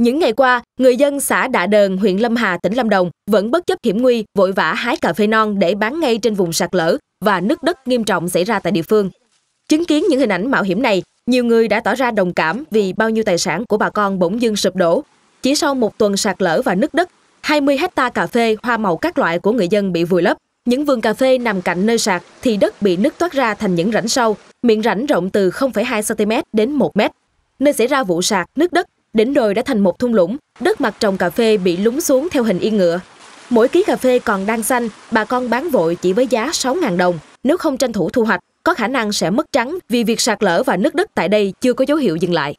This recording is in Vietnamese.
Những ngày qua, người dân xã Đạ Đờn, huyện Lâm Hà, tỉnh Lâm Đồng vẫn bất chấp hiểm nguy, vội vã hái cà phê non để bán ngay trên vùng sạt lở và nứt đất nghiêm trọng xảy ra tại địa phương. Chứng kiến những hình ảnh mạo hiểm này, nhiều người đã tỏ ra đồng cảm vì bao nhiêu tài sản của bà con bỗng dưng sụp đổ. Chỉ sau một tuần sạt lở và nứt đất, 20 hecta cà phê, hoa màu các loại của người dân bị vùi lấp. Những vườn cà phê nằm cạnh nơi sạt thì đất bị nứt toát ra thành những rãnh sâu, miệng rãnh rộng từ 0,2 cm đến 1 m. Nơi xảy ra vụ sạt, nứt đất Đỉnh đồi đã thành một thung lũng, đất mặt trồng cà phê bị lún xuống theo hình yên ngựa. Mỗi ký cà phê còn đang xanh, bà con bán vội chỉ với giá 6.000 đồng. Nếu không tranh thủ thu hoạch, có khả năng sẽ mất trắng vì việc sạt lở và nứt đất tại đây chưa có dấu hiệu dừng lại.